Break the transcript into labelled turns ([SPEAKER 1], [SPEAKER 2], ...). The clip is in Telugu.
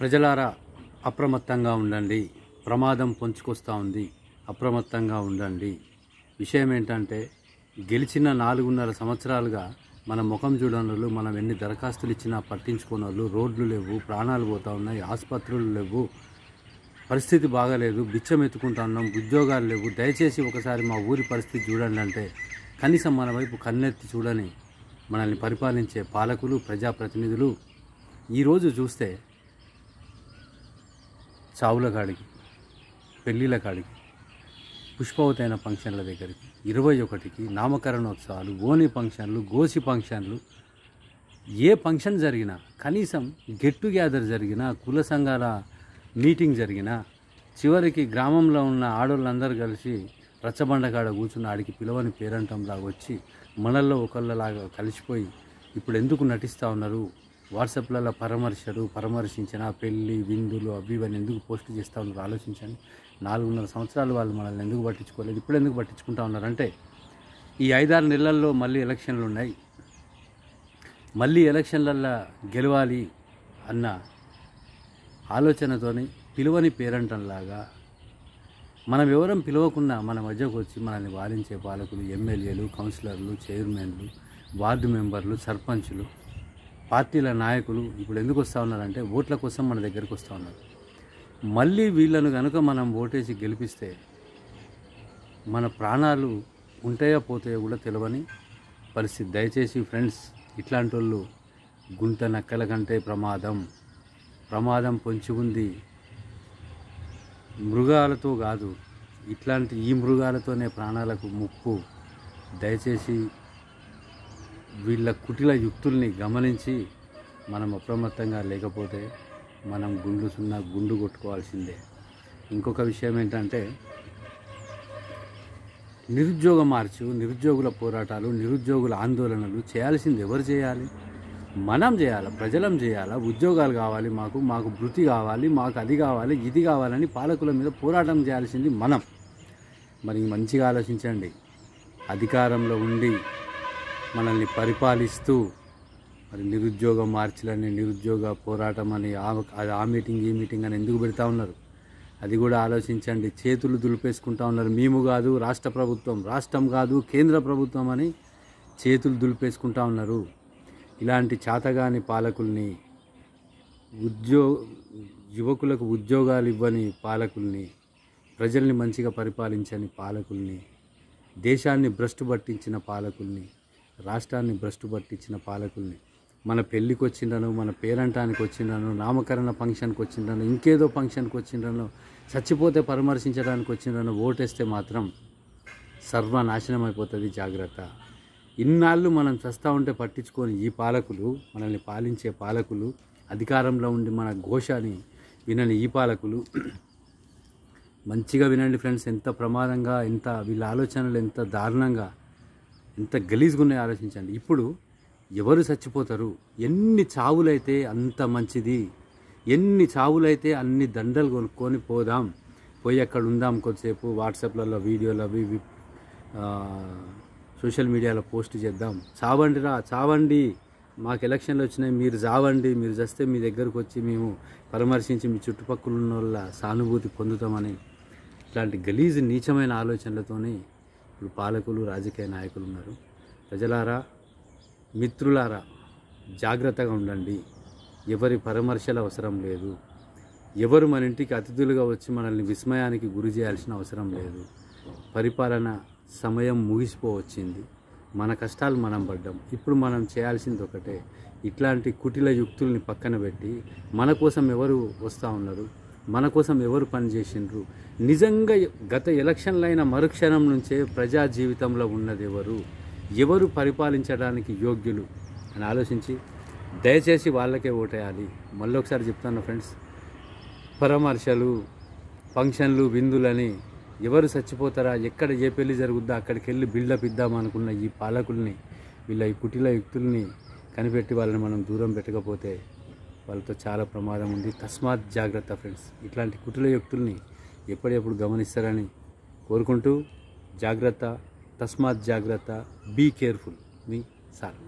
[SPEAKER 1] ప్రజలారా అప్రమత్తంగా ఉండండి ప్రమాదం పొంచుకొస్తూ ఉంది అప్రమత్తంగా ఉండండి విషయం ఏంటంటే గెలిచిన నాలుగున్నర సంవత్సరాలుగా మన ముఖం చూడనోళ్ళు మనం ఎన్ని దరఖాస్తులు ఇచ్చినా పట్టించుకోనోళ్ళు రోడ్లు లేవు ప్రాణాలు పోతూ ఉన్నాయి ఆసుపత్రులు లేవు పరిస్థితి బాగాలేదు బిచ్చం ఎత్తుకుంటా ఉన్నాం ఉద్యోగాలు లేవు దయచేసి ఒకసారి మా ఊరి పరిస్థితి చూడండి అంటే కనీసం మన వైపు కన్నెత్తి చూడని మనల్ని పరిపాలించే పాలకులు ప్రజాప్రతినిధులు ఈరోజు చూస్తే చావుల కాడికి పెళ్ళిళ్ళ కాడికి పుష్పవతైన ఫంక్షన్ల దగ్గరికి ఇరవై ఒకటికి నామకరణోత్సవాలు గోని ఫంక్షన్లు గోసి ఫంక్షన్లు ఏ ఫంక్షన్ జరిగినా కనీసం గెట్ టుగెదర్ జరిగినా కుల సంఘాల మీటింగ్ జరిగినా చివరికి గ్రామంలో ఉన్న ఆడవాళ్ళందరూ కలిసి రచ్చబండగాడ కూర్చున్న ఆడికి పిలవని పేరంటంలాగా వచ్చి మనల్లో ఒకళ్ళలాగా కలిసిపోయి ఇప్పుడు ఎందుకు నటిస్తూ ఉన్నారు వాట్సాప్లలో పరామర్శలు పరామర్శించిన పెళ్ళి విందులు అవి ఇవన్నీ ఎందుకు పోస్ట్ చేస్తూ ఉన్నారు ఆలోచించండి నాలుగున్నర సంవత్సరాలు వాళ్ళు మనల్ని ఎందుకు పట్టించుకోలేదు ఇప్పుడు ఎందుకు పట్టించుకుంటా ఉన్నారంటే ఈ ఐదారు నెలల్లో మళ్ళీ ఎలక్షన్లు ఉన్నాయి మళ్ళీ ఎలక్షన్లల్లో గెలవాలి అన్న ఆలోచనతోని పిలువని పేరంటంలాగా మనం ఎవరం పిలవకుండా మన మధ్యకు వచ్చి మనల్ని వారించే పాలకులు ఎమ్మెల్యేలు కౌన్సిలర్లు చైర్మన్లు వార్డు మెంబర్లు సర్పంచులు పార్టీల నాయకులు ఇప్పుడు ఎందుకు వస్తూ ఉన్నారంటే ఓట్ల కోసం మన దగ్గరికి వస్తూ ఉన్నారు మళ్ళీ వీళ్ళను కనుక మనం ఓటేసి గెలిపిస్తే మన ప్రాణాలు ఉంటాయో పోతాయో కూడా తెలియని పరిస్థితి దయచేసి ఫ్రెండ్స్ ఇట్లాంటి వాళ్ళు గుంట నక్కల కంటే ప్రమాదం ప్రమాదం పొంచి ఉంది మృగాలతో కాదు ఇట్లాంటి ఈ మృగాలతోనే ప్రాణాలకు ముప్పు దయచేసి వీళ్ళ కుటిల యుక్తుల్ని గమనించి మనం అప్రమత్తంగా లేకపోతే మనం గుండు సున్నా గుండు కొట్టుకోవాల్సిందే ఇంకొక విషయం ఏంటంటే నిరుద్యోగ మార్చు నిరుద్యోగుల పోరాటాలు నిరుద్యోగుల ఆందోళనలు చేయాల్సింది ఎవరు చేయాలి మనం చేయాలి ప్రజలం చేయాలా ఉద్యోగాలు కావాలి మాకు మాకు వృత్తి కావాలి మాకు అది కావాలి ఇది కావాలని పాలకుల మీద పోరాటం చేయాల్సింది మనం మరి మంచిగా ఆలోచించండి అధికారంలో ఉండి మనల్ని పరిపాలిస్తూ మరి నిరుద్యోగ మార్చిలని నిరుద్యోగ పోరాటం అని అది ఆ మీటింగ్ ఈ మీటింగ్ అని ఎందుకు పెడతా ఉన్నారు అది కూడా ఆలోచించండి చేతులు దులిపేసుకుంటా ఉన్నారు మేము కాదు రాష్ట్ర ప్రభుత్వం రాష్ట్రం కాదు కేంద్ర ప్రభుత్వం అని చేతులు దులిపేసుకుంటా ఉన్నారు ఇలాంటి చాతగాని పాలకుల్ని ఉద్యో యువకులకు ఉద్యోగాలు ఇవ్వని పాలకుల్ని ప్రజల్ని మంచిగా పరిపాలించని పాలకుల్ని దేశాన్ని భ్రష్టు పట్టించిన పాలకుల్ని రాష్ట్రాన్ని భ్రష్టు పట్టించిన పాలకుల్ని మన పెళ్ళికి వచ్చిండను మన పేరంటానికి వచ్చిండను నామకరణ ఫంక్షన్కి వచ్చిండను ఇంకేదో ఫంక్షన్కి వచ్చిండను చచ్చిపోతే పరామర్శించడానికి వచ్చిండను ఓటేస్తే మాత్రం సర్వనాశనం అయిపోతుంది జాగ్రత్త ఇన్నాళ్ళు మనం చస్తా ఉంటే పట్టించుకొని ఈ పాలకులు మనల్ని పాలించే పాలకులు అధికారంలో ఉండి మన ఘోషాన్ని వినని ఈ పాలకులు మంచిగా వినండి ఫ్రెండ్స్ ఎంత ప్రమాదంగా ఎంత వీళ్ళ ఆలోచనలు ఎంత దారుణంగా ఇంత గలీజ్గా ఉన్నాయి ఆలోచించండి ఇప్పుడు ఎవరు చచ్చిపోతారు ఎన్ని చావులైతే అంత మంచిది ఎన్ని చావులైతే అన్ని దండలు కొనుక్కొని పోదాం పోయి అక్కడ ఉందాం కొద్దిసేపు వాట్సాప్లలో వీడియోలు అవి సోషల్ మీడియాలో పోస్ట్ చేద్దాం చావండి రా చావండి మాకు ఎలక్షన్లు వచ్చినాయి మీరు చావండి మీరు చస్తే మీ దగ్గరకు వచ్చి మేము పరామర్శించి మీ చుట్టుపక్కల ఉన్న వాళ్ళ సానుభూతి పొందుతామని ఇట్లాంటి గలీజ్ నీచమైన ఆలోచనలతోని ఇప్పుడు పాలకులు రాజకీయ నాయకులు ఉన్నారు ప్రజలారా మిత్రులారా జాగ్రత్తగా ఉండండి ఎవరి పరామర్శల అవసరం లేదు ఎవరు మన ఇంటికి అతిథులుగా వచ్చి మనల్ని విస్మయానికి గురి చేయాల్సిన అవసరం లేదు పరిపాలన సమయం ముగిసిపోవచ్చింది మన కష్టాలు మనం పడ్డాం ఇప్పుడు మనం చేయాల్సింది ఒకటే ఇట్లాంటి కుటిల యుక్తుల్ని పక్కన పెట్టి మన కోసం ఎవరు వస్తూ ఉన్నారు మన కోసం ఎవరు పనిచేసిండ్రు నిజంగా గత ఎలక్షన్లైన అయిన మరుక్షణం నుంచే ప్రజా జీవితంలో ఉన్నది ఎవరు ఎవరు పరిపాలించడానికి యోగ్యులు అని ఆలోచించి దయచేసి వాళ్ళకే ఓటేయాలి మళ్ళీ ఒకసారి చెప్తాను ఫ్రెండ్స్ పరామర్శలు ఫంక్షన్లు విందులని ఎవరు చచ్చిపోతారా ఎక్కడ ఏ పెళ్లి జరుగుద్దా అక్కడికి వెళ్ళి బిల్డప్ ఇద్దామనుకున్న ఈ పాలకుల్ని వీళ్ళ ఈ కుటిల యుక్తుల్ని కనిపెట్టి వాళ్ళని మనం దూరం పెట్టకపోతే వాళ్ళతో చాలా ప్రమాదం ఉంది తస్మాత్ జాగ్రత్త ఫ్రెండ్స్ ఇట్లాంటి కుటుల వ్యక్తుల్ని ఎప్పటికప్పుడు గమనిస్తారని కోరుకుంటూ జాగ్రత్త తస్మాత్ జాగ్రత్త బీ కేర్ఫుల్ మీ సార్